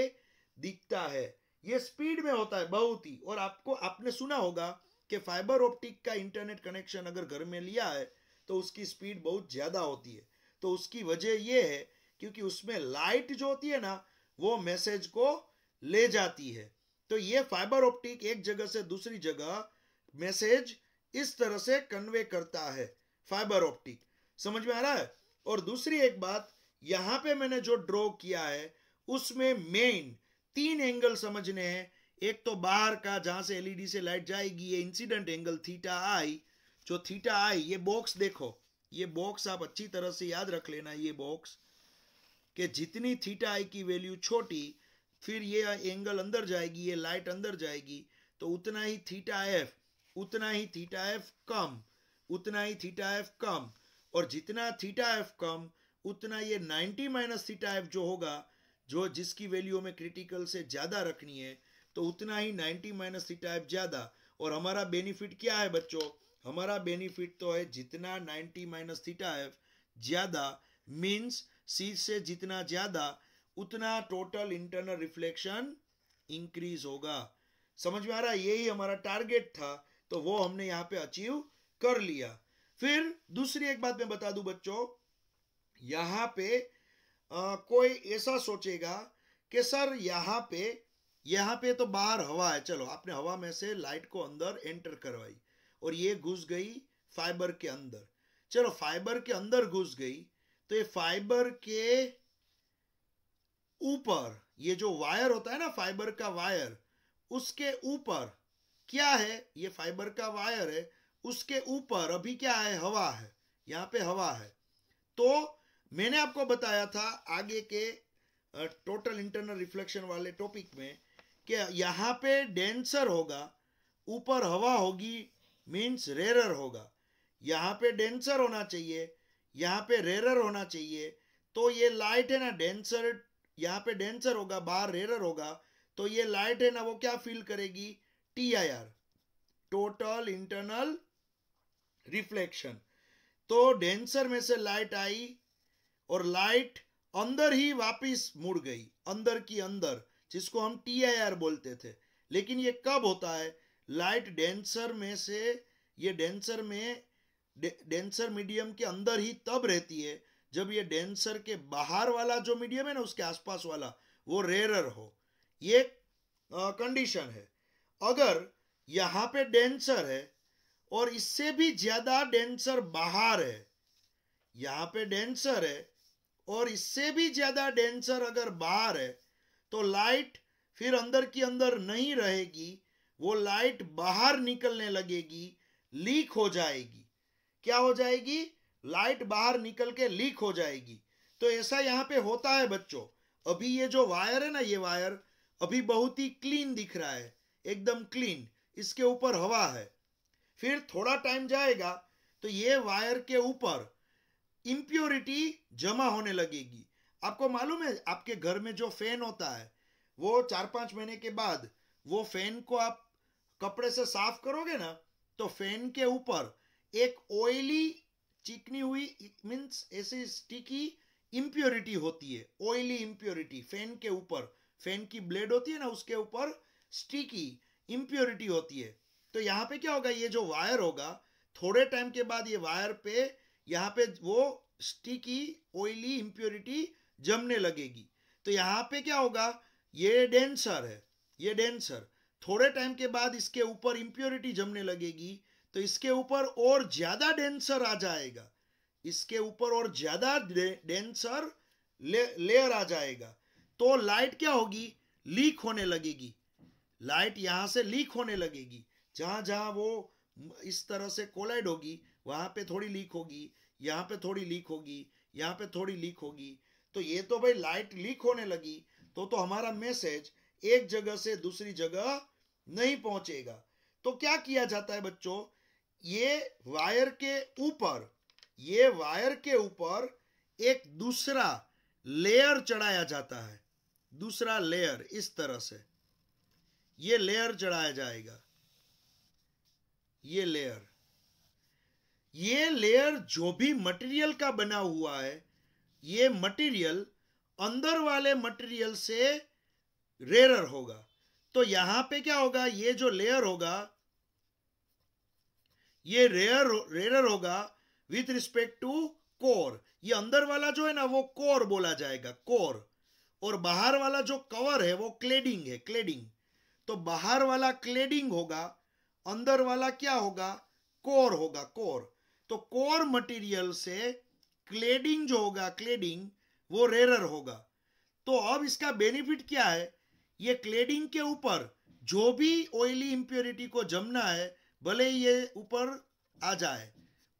A: दिखता है ये स्पीड में होता है बहुत ही और आपको आपने सुना होगा कि फाइबर ऑप्टिक का इंटरनेट कनेक्शन अगर घर में लिया है तो उसकी स्पीड बहुत ज़्यादा होती है तो उसकी वजह यह है क्योंकि उसमें लाइट जो होती है ना वो मैसेज को ले जाती है तो ये फाइबर ऑप्टिक एक जगह से दूसरी जगह मैसेज इस तरह से कन्वे करता है फाइबर ऑप्टिक समझ में आ रहा है और दूसरी एक बात यहां पे मैंने जो ड्रॉ किया है उसमें मेन तीन एंगल समझने हैं एक तो बाहर का जहां से एलईडी से लाइट जाएगी ये इंसिडेंट एंगल थीटा आई जो थीटा आई ये बॉक्स देखो ये बॉक्स आप अच्छी तरह से याद रख लेना ये बॉक्स कि जितनी थीटा आई की वैल्यू छोटी फिर ये एंगल अंदर जाएगी ये लाइट अंदर जाएगी तो उतना ही थीटा एफ उतना ही थीटा एफ कम उतना ही थीटा एफ कम और जितना थीटा एफ कम उतना ये 90 माइनस थीटा एफ जो होगा जो जिसकी वैल्यू हमें क्रिटिकल से ज़्यादा रखनी है तो उतना ही 90 माइनस थीटा एफ ज़्यादा और हमारा बेनिफिट क्या है बच्चों हमारा बेनिफिट तो है जितना 90 माइनस थीटा एफ ज़्यादा मीन्स सी से जितना ज़्यादा उतना टोटल इंटरनल रिफ्लेक्शन इंक्रीज होगा समझ में आ रहा है यही हमारा टारगेट था तो वो हमने यहाँ पे अचीव कर लिया फिर दूसरी एक बात मैं बता दू बच्चों यहाँ पे आ, कोई ऐसा सोचेगा कि सर यहाँ पे यहाँ पे तो बाहर हवा है चलो आपने हवा में से लाइट को अंदर एंटर करवाई और ये घुस गई फाइबर के अंदर चलो फाइबर के अंदर घुस गई तो ये फाइबर के ऊपर ये जो वायर होता है ना फाइबर का वायर उसके ऊपर क्या है ये फाइबर का वायर है उसके ऊपर अभी क्या है हवा है यहाँ पे हवा है तो मैंने आपको बताया था आगे के टोटल इंटरनल रिफ्लेक्शन वाले टॉपिक में कि यहाँ पे डेंसर होगा ऊपर हवा होगी मीन्स रेरर होगा यहाँ पे डेंसर होना चाहिए यहाँ पे रेरर होना चाहिए तो ये लाइट है ना डेंसर यहाँ पे डेंसर होगा बाहर रेरर होगा तो ये लाइट है ना वो क्या फील करेगी T I R total internal reflection तो डेंसर में से लाइट आई और लाइट अंदर ही वापस मुड़ गई अंदर की अंदर जिसको हम टी आई आर बोलते थे लेकिन ये कब होता है लाइट डेंसर में से ये डेंसर में डेंसर मीडियम के अंदर ही तब रहती है जब ये डेंसर के बाहर वाला जो मीडियम है ना उसके आसपास वाला वो रेरर हो ये कंडीशन है अगर यहाँ पे डेंसर है और इससे भी ज़्यादा डेंसर बाहर है यहाँ पे डेंसर है और इससे भी ज़्यादा डेंसर अगर बाहर है तो लाइट फिर अंदर की अंदर नहीं रहेगी वो लाइट बाहर निकलने लगेगी लीक हो जाएगी क्या हो जाएगी लाइट बाहर निकल के लीक हो जाएगी तो ऐसा यहाँ पे होता है बच्चों अभी ये जो वायर है ना ये वायर अभी बहुत ही क्लीन दिख रहा है एकदम क्लीन इसके ऊपर हवा है फिर थोड़ा टाइम जाएगा तो ये वायर के ऊपर इम्प्योरिटी जमा होने लगेगी आपको मालूम है आपके घर में जो फैन होता है वो चार पांच महीने के बाद वो फैन को आप कपड़े से साफ करोगे ना तो फैन के ऊपर एक ऑयली चिकनी हुई मीन्स ऐसी स्टिकी इम्प्योरिटी होती है ऑयली इम्प्योरिटी फैन के ऊपर फैन की ब्लेड होती है ना उसके ऊपर स्टिकी इम्प्योरिटी होती है तो यहाँ पे क्या होगा ये जो वायर होगा थोड़े टाइम के बाद ये वायर पे यहाँ पे वो स्टिकी ऑयली इम्प्योरिटी जमने लगेगी तो यहाँ पे क्या होगा ये डेंसर है ये डेंसर थोड़े टाइम के बाद इसके ऊपर इंप्योरिटी जमने लगेगी तो इसके ऊपर और ज़्यादा डेंसर आ जाएगा इसके ऊपर और ज़्यादा डेंसर ले, लेयर आ जाएगा तो लाइट क्या होगी लीक होने लगेगी लाइट यहां से लीक होने लगेगी जहां जहां वो इस तरह से कोलाइड होगी वहां पे थोड़ी लीक होगी यहाँ पे थोड़ी लीक होगी यहाँ पे थोड़ी लीक होगी तो ये तो भाई लाइट लीक होने लगी तो तो हमारा मैसेज एक जगह से दूसरी जगह नहीं पहुंचेगा तो क्या किया जाता है बच्चों ये वायर के ऊपर ये वायर के ऊपर एक दूसरा लेयर चढ़ाया जाता है दूसरा लेयर इस तरह से ये लेयर चढ़ाया जाएगा ये लेयर ये लेयर जो भी मटेरियल का बना हुआ है ये मटेरियल अंदर वाले मटेरियल से रेरर होगा तो यहां पे क्या होगा ये जो लेयर होगा ये रेयर रेयर होगा विथ रिस्पेक्ट टू कोर ये अंदर वाला जो है ना वो कोर बोला जाएगा कोर और बाहर वाला जो कवर है वो क्लेडिंग है क्लेडिंग तो बाहर वाला क्लेडिंग होगा अंदर वाला क्या होगा कोर होगा कोर तो कोर मटेरियल से क्लेडिंग जो होगा क्लेडिंग वो रेरर होगा तो अब इसका बेनिफिट क्या है ये क्लेडिंग के ऊपर जो भी ऑयली इंप्योरिटी को जमना है भले ये ऊपर आ जाए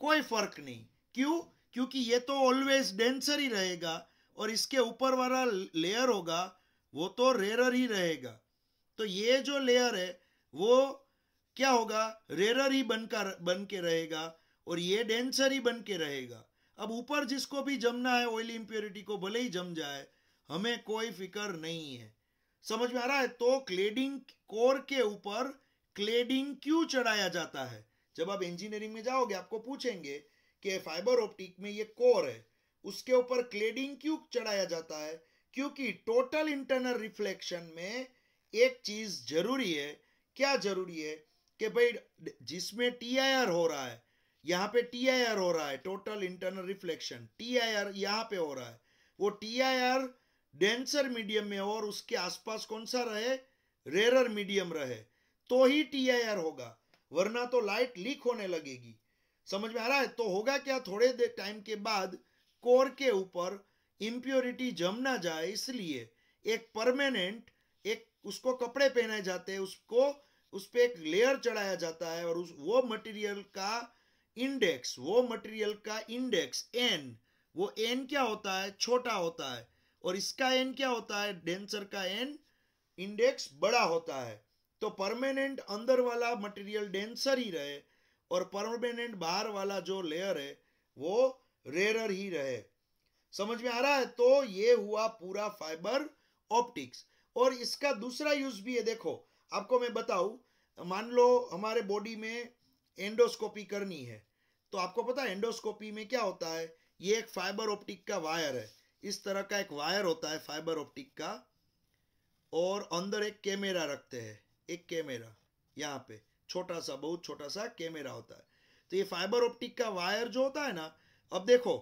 A: कोई फर्क नहीं क्यों क्योंकि ये तो ऑलवेज डेंसर ही रहेगा और इसके ऊपर वाला लेयर होगा वो तो रेरर ही रहेगा तो ये जो लेयर है वो क्या होगा रेरर ही बनकर बन के रहेगा और ये डेंसर ही बन के रहेगा अब ऊपर जिसको भी जमना है ऑयली इंप्योरिटी को भले ही जम जाए हमें कोई फिक्र नहीं है समझ में आ रहा है तो क्लेडिंग कोर के ऊपर क्लेडिंग क्यों चढ़ाया जाता है जब आप इंजीनियरिंग में जाओगे आपको पूछेंगे कि फाइबर ऑप्टिक में ये कोर है उसके ऊपर क्लेडिंग क्यों चढ़ाया जाता है क्योंकि टोटल इंटरनल रिफ्लेक्शन में एक चीज जरूरी है क्या जरूरी है कि भाई जिसमें टी आई आर हो रहा है यहाँ पे टी आई आर हो रहा है total internal reflection T I R यहाँ पे हो रहा है वो T I R denser medium में और उसके आसपास कौन सा रहे रेरर मीडियम रहे तो ही टी आई आर होगा वरना तो लाइट लीक होने लगेगी समझ में आ रहा है तो होगा क्या थोड़े देर टाइम के बाद कोर के ऊपर इम्प्योरिटी जम ना जाए इसलिए एक परमानेंट एक उसको कपड़े पहने जाते हैं उसको उस पर एक लेयर चढ़ाया जाता है और उस वो मटेरियल का इंडेक्स वो मटेरियल का इंडेक्स एन वो एन क्या होता है छोटा होता है और इसका एन क्या होता है डेंसर का एन इंडेक्स बड़ा होता है तो परमानेंट अंदर वाला मटेरियल डेंसर ही रहे और परमानेंट बाहर वाला जो लेयर है वो रेरर ही रहे समझ में आ रहा है तो ये हुआ पूरा फाइबर ऑप्टिक्स और इसका दूसरा यूज भी है देखो आपको मैं बताऊं मान लो हमारे बॉडी में एंडोस्कोपी करनी है तो आपको पता है एंडोस्कोपी में क्या होता है ये एक फाइबर ऑप्टिक का वायर है इस तरह का एक वायर होता है फाइबर ऑप्टिक का और अंदर एक कैमेरा रखते हैं एक कैमेरा यहाँ पे छोटा सा बहुत छोटा सा कैमेरा होता है तो ये फाइबर ऑप्टिक का वायर जो होता है ना अब देखो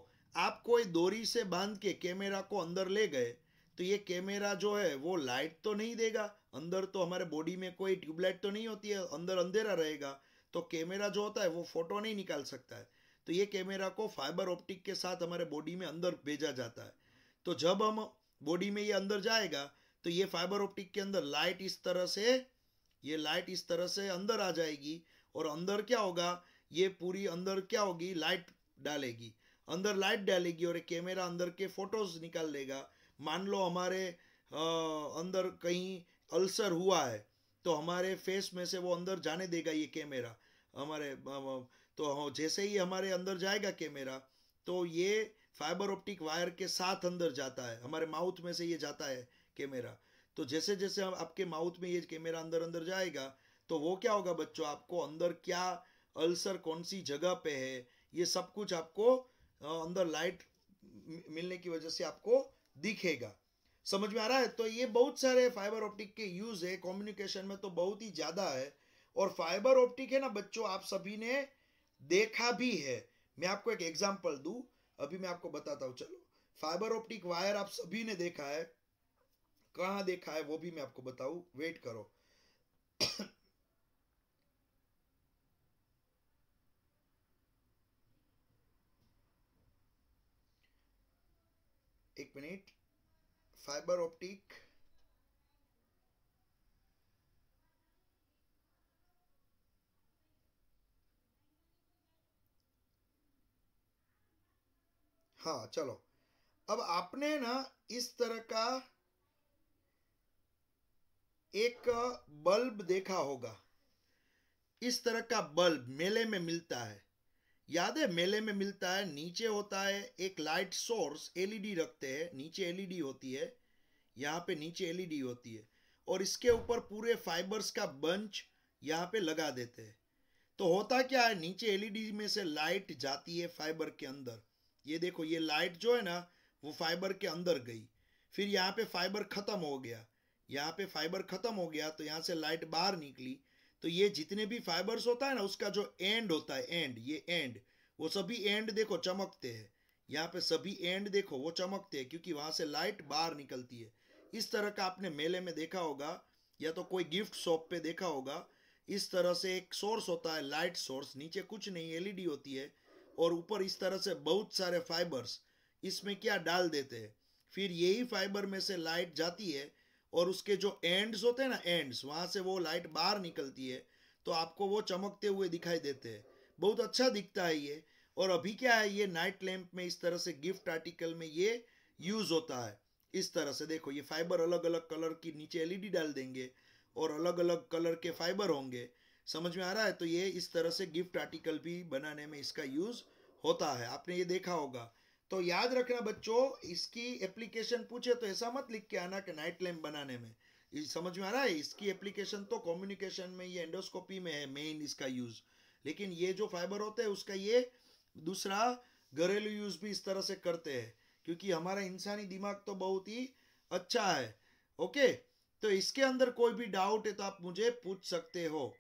A: आप कोई दोरी से बांध के कैमेरा को अंदर ले गए तो ये कैमेरा जो है वो लाइट तो नहीं देगा अंदर तो हमारे बॉडी में कोई ट्यूबलाइट तो नहीं होती है अंदर अंधेरा रहेगा तो कैमेरा जो होता है वो फोटो नहीं निकाल सकता है तो ये कैमेरा को फाइबर ऑप्टिक के साथ हमारे बॉडी में अंदर भेजा जाता है तो जब हम बॉडी में ये अंदर जाएगा तो ये फाइबर ऑप्टिक के अंदर लाइट इस तरह से ये लाइट इस तरह से अंदर आ जाएगी और अंदर क्या होगा ये पूरी अंदर क्या होगी लाइट डालेगी अंदर लाइट डालेगी और एक कैमरा अंदर के फोटोज निकाल लेगा मान लो हमारे आ, अंदर कहीं अल्सर हुआ है तो हमारे फेस में से वो अंदर जाने देगा ये कैमरा हमारे तो जैसे ही हमारे अंदर जाएगा कैमरा तो ये फाइबर ऑप्टिक वायर के साथ अंदर जाता है हमारे माउथ में से ये जाता है कैमेरा तो जैसे जैसे हम आपके माउथ में ये कैमेरा अंदर अंदर जाएगा तो वो क्या होगा बच्चों आपको अंदर क्या अल्सर कौन सी जगह पे है ये सब कुछ आपको अंदर लाइट मिलने की वजह से आपको दिखेगा समझ में आ रहा है तो ये बहुत सारे फाइबर ऑप्टिक के यूज़ है कम्युनिकेशन में तो बहुत ही ज़्यादा है और फाइबर ऑप्टिक है ना बच्चों आप सभी ने देखा भी है मैं आपको एक एग्जाम्पल दूँ अभी मैं आपको बताता हूँ चलो फाइबर ऑप्टिक वायर आप सभी ने देखा है कहा देखा है वो भी मैं आपको बताऊ वेट करो एक मिनट फाइबर ऑप्टिक हाँ चलो अब आपने ना इस तरह का एक बल्ब देखा होगा इस तरह का बल्ब मेले में मिलता है याद है मेले में मिलता है नीचे होता है एक लाइट सोर्स एलईडी रखते हैं नीचे एलईडी होती है यहाँ पे नीचे एलईडी होती है और इसके ऊपर पूरे फाइबर्स का बंच यहाँ पे लगा देते हैं तो होता क्या है नीचे एलईडी में से लाइट जाती है फाइबर के अंदर ये देखो ये लाइट जो है ना वो फाइबर के अंदर गई फिर यहाँ पे फाइबर ख़त्म हो गया यहाँ पे फाइबर ख़त्म हो गया तो यहाँ से लाइट बाहर निकली तो ये जितने भी फाइबर्स होता है ना उसका जो एंड होता है एंड ये एंड वो सभी एंड देखो चमकते हैं यहाँ पे सभी एंड देखो वो चमकते हैं क्योंकि वहां से लाइट बाहर निकलती है इस तरह का आपने मेले में देखा होगा या तो कोई गिफ्ट शॉप पे देखा होगा इस तरह से एक सोर्स होता है लाइट सोर्स नीचे कुछ नहीं एलईडी होती है और ऊपर इस तरह से बहुत सारे फाइबर्स इसमें क्या डाल देते हैं फिर यही फाइबर में से लाइट जाती है और उसके जो एंड्स होते हैं ना एंड्स वहाँ से वो लाइट बाहर निकलती है तो आपको वो चमकते हुए दिखाई देते हैं बहुत अच्छा दिखता है ये और अभी क्या है ये नाइट लैंप में इस तरह से गिफ्ट आर्टिकल में ये यूज़ होता है इस तरह से देखो ये फाइबर अलग अलग कलर की नीचे एलईडी डाल देंगे और अलग अलग कलर के फाइबर होंगे समझ में आ रहा है तो ये इस तरह से गिफ्ट आर्टिकल भी बनाने में इसका यूज़ होता है आपने ये देखा होगा तो याद रखना बच्चों इसकी एप्लीकेशन पूछे तो ऐसा मत लिख के आना कि नाइट लैम्प बनाने में समझ में आ रहा है इसकी एप्लीकेशन तो कम्युनिकेशन में ये एंडोस्कोपी में है मेन इसका यूज़ लेकिन ये जो फाइबर होते हैं उसका ये दूसरा घरेलू यूज़ भी इस तरह से करते हैं क्योंकि हमारा इंसानी दिमाग तो बहुत ही अच्छा है ओके तो इसके अंदर कोई भी डाउट है तो आप मुझे पूछ सकते हो